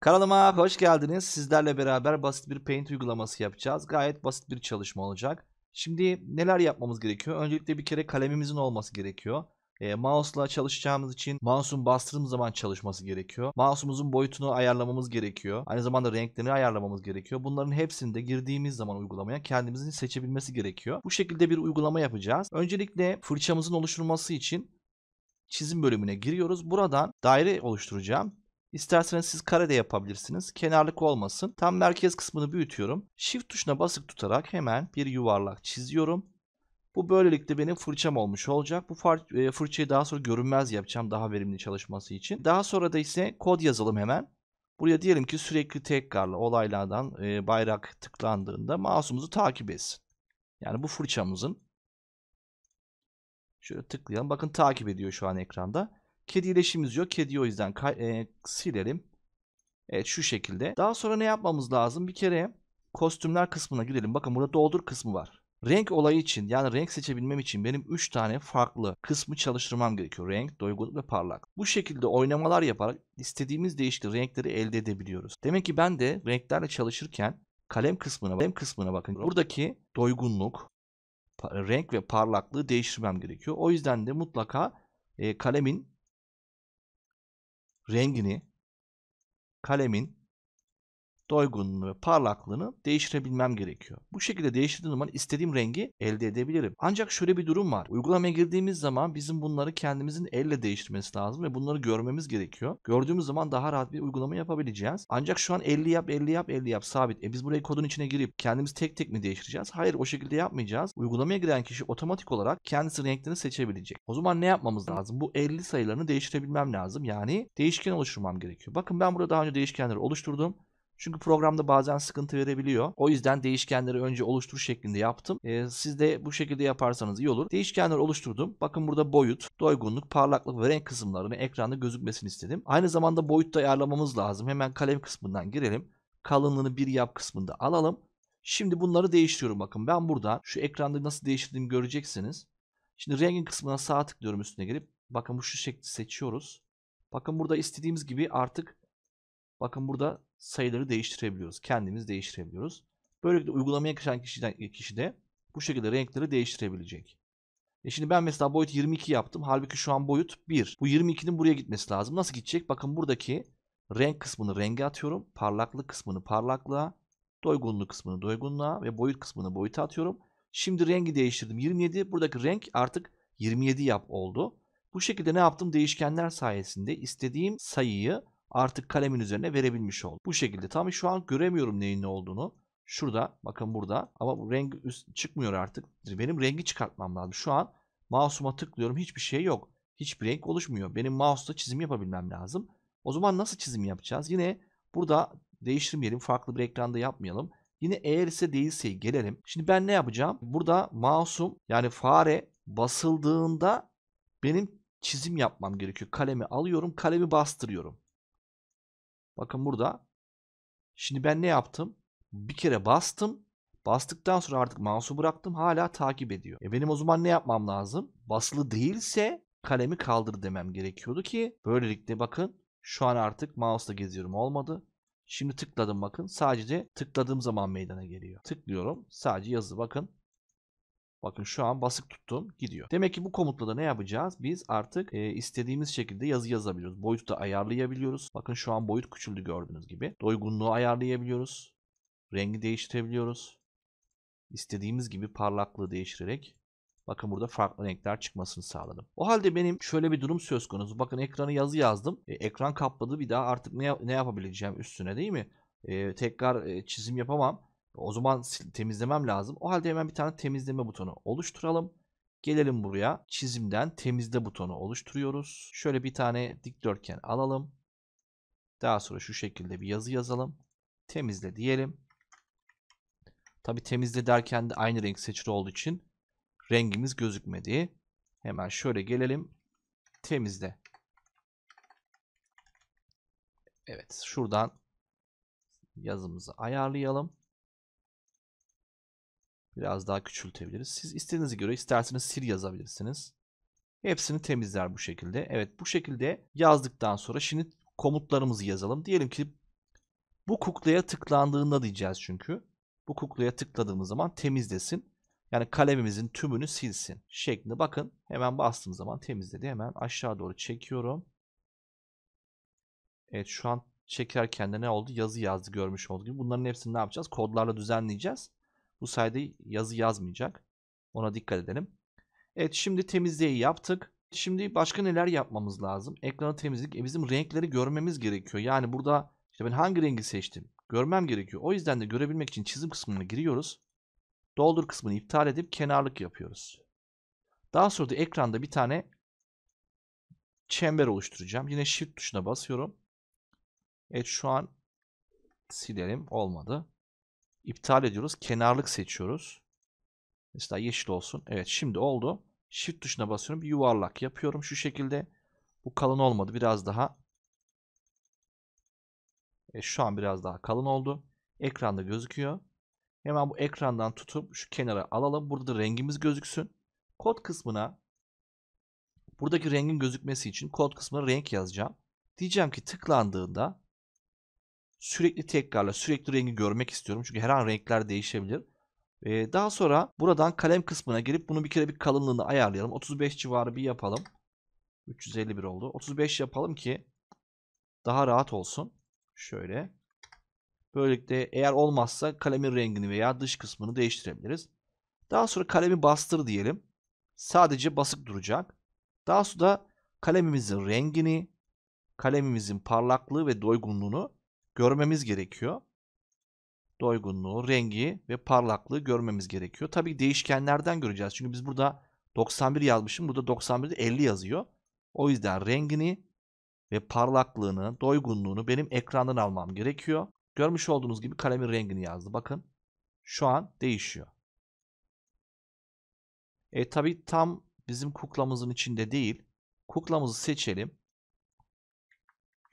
Kanalıma hoş geldiniz. Sizlerle beraber basit bir Paint uygulaması yapacağız. Gayet basit bir çalışma olacak. Şimdi neler yapmamız gerekiyor? Öncelikle bir kere kalemimizin olması gerekiyor. E, mouse'la çalışacağımız için mouse'un bastırım zaman çalışması gerekiyor. Mouse'umuzun boyutunu ayarlamamız gerekiyor. Aynı zamanda renklerini ayarlamamız gerekiyor. Bunların hepsini de girdiğimiz zaman uygulamaya kendimizin seçebilmesi gerekiyor. Bu şekilde bir uygulama yapacağız. Öncelikle fırçamızın oluşturulması için çizim bölümüne giriyoruz. Buradan daire oluşturacağım. İsterseniz siz kare de yapabilirsiniz. Kenarlık olmasın. Tam merkez kısmını büyütüyorum. Shift tuşuna basık tutarak hemen bir yuvarlak çiziyorum. Bu böylelikle benim fırçam olmuş olacak. Bu e, fırçayı daha sonra görünmez yapacağım daha verimli çalışması için. Daha sonra da ise kod yazalım hemen. Buraya diyelim ki sürekli tekrarla olaylardan e, bayrak tıklandığında mouse'umuzu takip etsin. Yani bu fırçamızın. Şöyle tıklayalım. Bakın takip ediyor şu an ekranda. Kediyle işimiz yok. Kediyi o yüzden e, silelim. Evet şu şekilde. Daha sonra ne yapmamız lazım? Bir kere kostümler kısmına gidelim. Bakın burada doldur kısmı var. Renk olayı için yani renk seçebilmem için benim 3 tane farklı kısmı çalıştırmam gerekiyor. Renk, doygunluk ve parlak. Bu şekilde oynamalar yaparak istediğimiz değişik renkleri elde edebiliyoruz. Demek ki ben de renklerle çalışırken kalem kısmına, kalem kısmına bakın. Buradaki doygunluk, renk ve parlaklığı değiştirmem gerekiyor. O yüzden de mutlaka e, kalemin rengini kalemin doygunluğunu ve parlaklığını değiştirebilmem gerekiyor. Bu şekilde değiştirdiğim zaman istediğim rengi elde edebilirim. Ancak şöyle bir durum var. Uygulamaya girdiğimiz zaman bizim bunları kendimizin elle değiştirmesi lazım ve bunları görmemiz gerekiyor. Gördüğümüz zaman daha rahat bir uygulama yapabileceğiz. Ancak şu an 50 yap 50 yap 50 yap sabit. E biz burayı kodun içine girip kendimiz tek tek mi değiştireceğiz? Hayır o şekilde yapmayacağız. Uygulamaya giren kişi otomatik olarak kendisi renklerini seçebilecek. O zaman ne yapmamız lazım? Bu 50 sayılarını değiştirebilmem lazım. Yani değişken oluşturmam gerekiyor. Bakın ben burada daha önce değişkenleri oluşturdum. Çünkü programda bazen sıkıntı verebiliyor. O yüzden değişkenleri önce oluştur şeklinde yaptım. E, siz de bu şekilde yaparsanız iyi olur. Değişkenleri oluşturdum. Bakın burada boyut, doygunluk, parlaklık ve renk kısımlarını ekranda gözükmesini istedim. Aynı zamanda boyutta ayarlamamız lazım. Hemen kalem kısmından girelim. Kalınlığını bir yap kısmında alalım. Şimdi bunları değiştiriyorum bakın. Ben burada şu ekranda nasıl değiştirdiğimi göreceksiniz. Şimdi rengin kısmına sağ tıklıyorum üstüne gelip. Bakın bu şu şekli seçiyoruz. Bakın burada istediğimiz gibi artık bakın burada sayıları değiştirebiliyoruz. Kendimiz değiştirebiliyoruz. Böylelikle uygulamaya geçen kişiden, kişi de bu şekilde renkleri değiştirebilecek. E şimdi ben mesela boyut 22 yaptım. Halbuki şu an boyut 1. Bu 22'nin buraya gitmesi lazım. Nasıl gidecek? Bakın buradaki renk kısmını renge atıyorum. Parlaklık kısmını parlaklığa, doygunluk kısmını doygunluğa ve boyut kısmını boyuta atıyorum. Şimdi rengi değiştirdim. 27 buradaki renk artık 27 yap oldu. Bu şekilde ne yaptım? Değişkenler sayesinde istediğim sayıyı artık kalemin üzerine verebilmiş oldum. Bu şekilde tam şu an göremiyorum neyin ne olduğunu. Şurada bakın burada ama bu renk üst, çıkmıyor artık. Benim rengi çıkartmam lazım. Şu an mouse'uma tıklıyorum hiçbir şey yok. Hiçbir renk oluşmuyor. Benim mouse'la çizim yapabilmem lazım. O zaman nasıl çizim yapacağız? Yine burada değiştirmeyelim. Farklı bir ekranda yapmayalım. Yine eğer ise değilse gelelim. Şimdi ben ne yapacağım? Burada mouse'um yani fare basıldığında benim çizim yapmam gerekiyor. Kalemi alıyorum, kalemi bastırıyorum. Bakın burada. Şimdi ben ne yaptım? Bir kere bastım. Bastıktan sonra artık mouse'u bıraktım hala takip ediyor. E benim o zaman ne yapmam lazım? Basılı değilse kalemi kaldır demem gerekiyordu ki böylelikle bakın şu an artık mouse'la geziyorum olmadı. Şimdi tıkladım bakın sadece tıkladığım zaman meydana geliyor. Tıklıyorum sadece yazı bakın Bakın şu an basık tuttum gidiyor. Demek ki bu komutla da ne yapacağız? Biz artık e, istediğimiz şekilde yazı yazabiliyoruz. Boyutu da ayarlayabiliyoruz. Bakın şu an boyut küçüldü gördüğünüz gibi. Doygunluğu ayarlayabiliyoruz. Rengi değiştirebiliyoruz. İstediğimiz gibi parlaklığı değiştirerek Bakın burada farklı renkler çıkmasını sağladım. O halde benim şöyle bir durum söz konusu. Bakın ekranı yazı yazdım. E, ekran kapladı bir daha artık ne, ne yapabileceğim üstüne değil mi? E, tekrar e, çizim yapamam. O zaman temizlemem lazım. O halde hemen bir tane temizleme butonu oluşturalım. Gelelim buraya. Çizimden temizle butonu oluşturuyoruz. Şöyle bir tane dikdörtgen alalım. Daha sonra şu şekilde bir yazı yazalım. Temizle diyelim. Tabi temizle derken de aynı renk seçili olduğu için rengimiz gözükmedi. Hemen şöyle gelelim. Temizle. Evet şuradan yazımızı ayarlayalım. Biraz daha küçültebiliriz. Siz istediğinize göre isterseniz sil yazabilirsiniz. Hepsini temizler bu şekilde. Evet bu şekilde yazdıktan sonra şimdi komutlarımızı yazalım. Diyelim ki bu kuklaya tıklandığında diyeceğiz çünkü. Bu kuklaya tıkladığımız zaman temizlesin. Yani kalemimizin tümünü silsin şeklinde. Bakın hemen bastığım zaman temizledi. Hemen aşağı doğru çekiyorum. Evet şu an çekerken de ne oldu? Yazı yazdı görmüş olduğu gibi. Bunların hepsini ne yapacağız? Kodlarla düzenleyeceğiz. Bu sayede yazı yazmayacak. Ona dikkat edelim. Evet şimdi temizliği yaptık. Şimdi başka neler yapmamız lazım? Ekranı temizlik. E bizim renkleri görmemiz gerekiyor. Yani burada işte ben hangi rengi seçtim? Görmem gerekiyor. O yüzden de görebilmek için çizim kısmına giriyoruz. Doldur kısmını iptal edip kenarlık yapıyoruz. Daha sonra da ekranda bir tane çember oluşturacağım. Yine shift tuşuna basıyorum. Evet şu an silelim. Olmadı. İptal ediyoruz. Kenarlık seçiyoruz. Mesela yeşil olsun. Evet şimdi oldu. Shift tuşuna basıyorum. Bir yuvarlak yapıyorum şu şekilde. Bu kalın olmadı. Biraz daha. E, şu an biraz daha kalın oldu. Ekranda gözüküyor. Hemen bu ekrandan tutup şu kenara alalım. Burada da rengimiz gözüksün. Kod kısmına buradaki rengin gözükmesi için kod kısmına renk yazacağım. Diyeceğim ki tıklandığında sürekli tekrarla sürekli rengi görmek istiyorum. Çünkü her an renkler değişebilir. Ee, daha sonra buradan kalem kısmına girip bunu bir kere bir kalınlığını ayarlayalım. 35 civarı bir yapalım. 351 oldu. 35 yapalım ki daha rahat olsun. Şöyle. Böylelikle eğer olmazsa kalemin rengini veya dış kısmını değiştirebiliriz. Daha sonra kalemi bastır diyelim. Sadece basık duracak. Daha sonra kalemimizin rengini, kalemimizin parlaklığı ve doygunluğunu görmemiz gerekiyor. Doygunluğu, rengi ve parlaklığı görmemiz gerekiyor. Tabii değişkenlerden göreceğiz. Çünkü biz burada 91 yazmışım. Burada 91 50 yazıyor. O yüzden rengini ve parlaklığını, doygunluğunu benim ekrandan almam gerekiyor. Görmüş olduğunuz gibi kalemin rengini yazdı. Bakın şu an değişiyor. E tabi tam bizim kuklamızın içinde değil. Kuklamızı seçelim.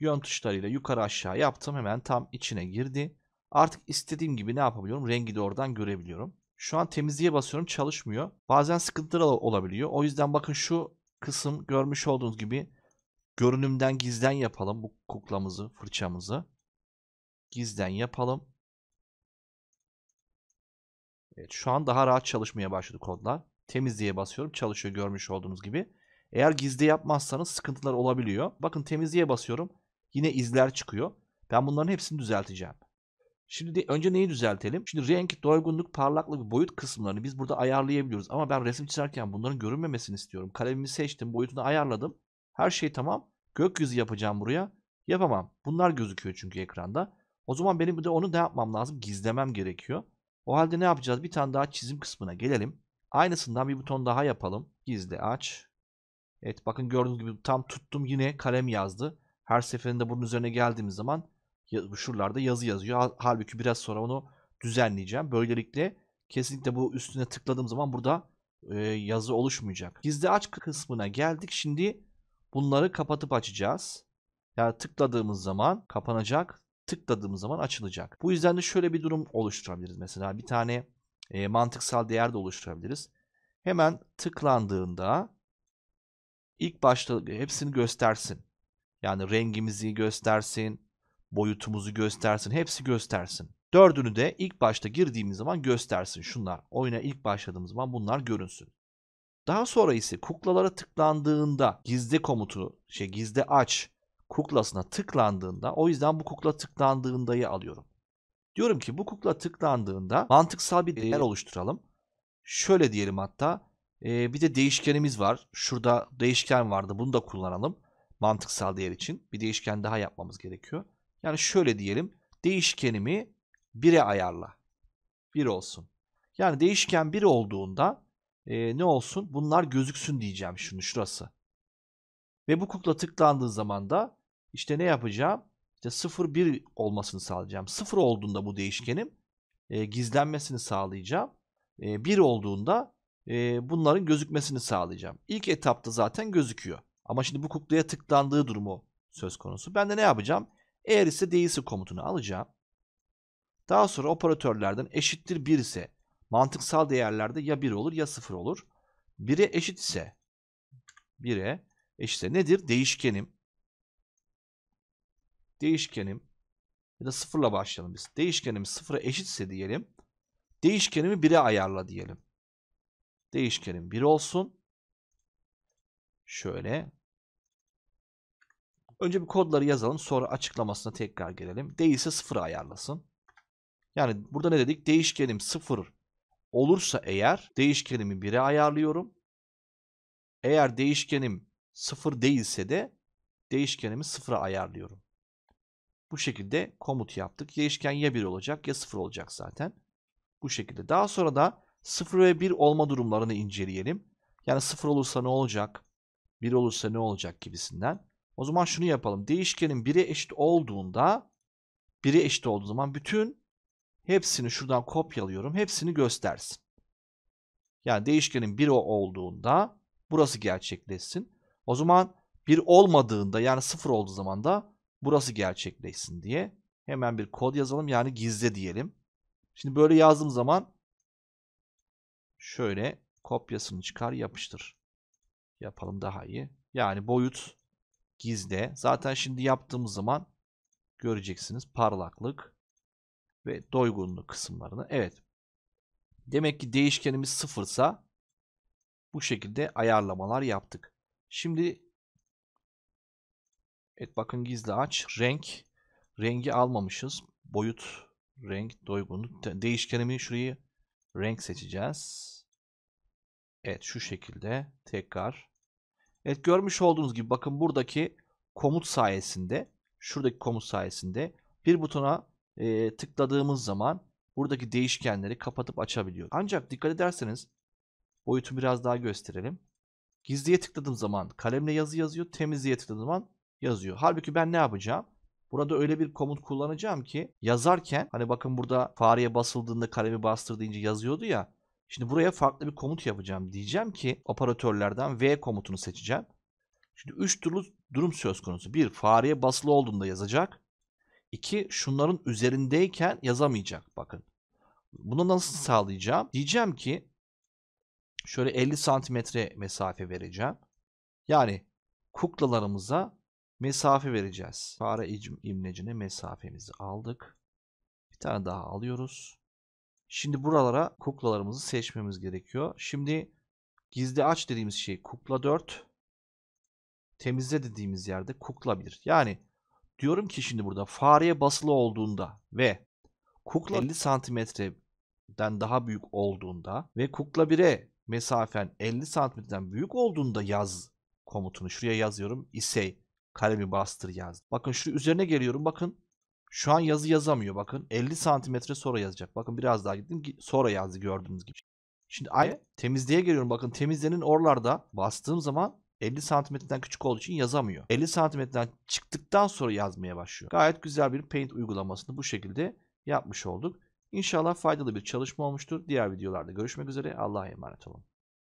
Yön tuşlarıyla yukarı aşağı yaptım. Hemen tam içine girdi. Artık istediğim gibi ne yapabiliyorum? Rengi de oradan görebiliyorum. Şu an temizliğe basıyorum çalışmıyor. Bazen sıkıntılar olabiliyor. O yüzden bakın şu kısım görmüş olduğunuz gibi görünümden gizden yapalım bu kuklamızı, fırçamızı. Gizden yapalım. Evet, şu an daha rahat çalışmaya başladı kodlar. Temizliğe basıyorum. Çalışıyor görmüş olduğunuz gibi. Eğer gizli yapmazsanız sıkıntılar olabiliyor. Bakın temizliğe basıyorum. Yine izler çıkıyor. Ben bunların hepsini düzelteceğim. Şimdi de, önce neyi düzeltelim? Şimdi renk, doygunluk, parlaklık boyut kısımlarını biz burada ayarlayabiliyoruz. Ama ben resim çizerken bunların görünmemesini istiyorum. Kalemimi seçtim, boyutunu ayarladım. Her şey tamam. Gökyüzü yapacağım buraya. Yapamam. Bunlar gözüküyor çünkü ekranda. O zaman benim de onu ne yapmam lazım? Gizlemem gerekiyor. O halde ne yapacağız? Bir tane daha çizim kısmına gelelim. Aynısından bir buton daha yapalım. Gizle aç. Evet bakın gördüğünüz gibi tam tuttum yine kalem yazdı. Her seferinde bunun üzerine geldiğimiz zaman şuralarda yazı yazıyor. Halbuki biraz sonra onu düzenleyeceğim. Böylelikle kesinlikle bu üstüne tıkladığım zaman burada e, yazı oluşmayacak. Gizli aç kısmına geldik. Şimdi bunları kapatıp açacağız. Yani tıkladığımız zaman kapanacak. Tıkladığımız zaman açılacak. Bu yüzden de şöyle bir durum oluşturabiliriz. Mesela bir tane e, mantıksal değer de oluşturabiliriz. Hemen tıklandığında ilk başta hepsini göstersin. Yani rengimizi göstersin, boyutumuzu göstersin, hepsi göstersin. Dördünü de ilk başta girdiğimiz zaman göstersin. Şunlar oyuna ilk başladığımız zaman bunlar görünsün. Daha sonra ise kuklalara tıklandığında gizli komutu şey gizli aç kuklasına tıklandığında o yüzden bu kukla tıklandığındayı alıyorum. Diyorum ki bu kukla tıklandığında mantıksal bir değer oluşturalım. Şöyle diyelim hatta e, bir de değişkenimiz var. Şurada değişken vardı bunu da kullanalım mantıksal değer için bir değişken daha yapmamız gerekiyor. Yani şöyle diyelim değişkenimi 1'e ayarla. 1 olsun. Yani değişken 1 olduğunda e, ne olsun? Bunlar gözüksün diyeceğim şunu şurası. Ve bu kukla tıklandığı zaman da işte ne yapacağım? İşte 0 1 olmasını sağlayacağım. 0 olduğunda bu değişkenim e, gizlenmesini sağlayacağım. E, 1 olduğunda e, bunların gözükmesini sağlayacağım. İlk etapta zaten gözüküyor. Ama şimdi bu kuklaya tıklandığı durumu söz konusu. Ben de ne yapacağım? Eğer ise değilse komutunu alacağım. Daha sonra operatörlerden eşittir 1 ise mantıksal değerlerde ya 1 olur ya 0 olur. 1'e eşit ise 1'e eşitse nedir? Değişkenim. Değişkenim ya da sıfırla başlayalım biz. Değişkenim sıfıra eşitse diyelim. Değişkenimi 1'e ayarla diyelim. Değişkenim 1 olsun. Şöyle Önce bir kodları yazalım sonra açıklamasına tekrar gelelim. Değilse sıfıra ayarlasın. Yani burada ne dedik? Değişkenim sıfır olursa eğer değişkenimi 1'e ayarlıyorum. Eğer değişkenim sıfır değilse de değişkenimi sıfıra ayarlıyorum. Bu şekilde komut yaptık. Değişken ya 1 olacak ya 0 olacak zaten. Bu şekilde. Daha sonra da 0 ve 1 olma durumlarını inceleyelim. Yani 0 olursa ne olacak? 1 olursa ne olacak gibisinden. O zaman şunu yapalım. Değişkenin 1'e eşit olduğunda 1'e eşit olduğu zaman bütün hepsini şuradan kopyalıyorum. Hepsini göstersin. Yani değişkenin 1 olduğunda burası gerçekleşsin. O zaman 1 olmadığında yani 0 olduğu zaman da burası gerçekleşsin diye hemen bir kod yazalım. Yani gizle diyelim. Şimdi böyle yazdığım zaman şöyle kopyasını çıkar yapıştır. Yapalım daha iyi. Yani boyut gizle. Zaten şimdi yaptığımız zaman göreceksiniz parlaklık ve doygunluk kısımlarını. Evet. Demek ki değişkenimiz sıfırsa bu şekilde ayarlamalar yaptık. Şimdi evet bakın gizli aç. Renk. Rengi almamışız. Boyut, renk, doygunluk. Değişkenimi şurayı renk seçeceğiz. Evet şu şekilde tekrar Evet görmüş olduğunuz gibi bakın buradaki komut sayesinde şuradaki komut sayesinde bir butona e, tıkladığımız zaman buradaki değişkenleri kapatıp açabiliyor. Ancak dikkat ederseniz boyutu biraz daha gösterelim. Gizliye tıkladığım zaman kalemle yazı yazıyor. Temizliğe tıkladığım zaman yazıyor. Halbuki ben ne yapacağım? Burada öyle bir komut kullanacağım ki yazarken hani bakın burada fareye basıldığında kalemi bastır deyince yazıyordu ya. Şimdi buraya farklı bir komut yapacağım. Diyeceğim ki operatörlerden V komutunu seçeceğim. Şimdi 3 türlü durum söz konusu. 1. Fareye basılı olduğunda yazacak. 2. Şunların üzerindeyken yazamayacak. Bakın. Bunu nasıl sağlayacağım? Diyeceğim ki şöyle 50 santimetre mesafe vereceğim. Yani kuklalarımıza mesafe vereceğiz. Fare imlecine mesafemizi aldık. Bir tane daha alıyoruz. Şimdi buralara kuklalarımızı seçmemiz gerekiyor. Şimdi gizli aç dediğimiz şey kukla 4. Temizle dediğimiz yerde kukla 1. Yani diyorum ki şimdi burada fareye basılı olduğunda ve kukla 50 santimetreden daha büyük olduğunda ve kukla 1'e mesafen 50 santimetreden büyük olduğunda yaz komutunu şuraya yazıyorum. İsey kalemi bastır yaz. Bakın şu üzerine geliyorum bakın şu an yazı yazamıyor bakın. 50 santimetre sonra yazacak. Bakın biraz daha gittim ki sonra yazdı gördüğünüz gibi. Şimdi ay temizliğe geliyorum. Bakın temizlenin oralarda bastığım zaman 50 santimetreden küçük olduğu için yazamıyor. 50 santimetreden çıktıktan sonra yazmaya başlıyor. Gayet güzel bir Paint uygulamasını bu şekilde yapmış olduk. İnşallah faydalı bir çalışma olmuştur. Diğer videolarda görüşmek üzere. Allah'a emanet olun.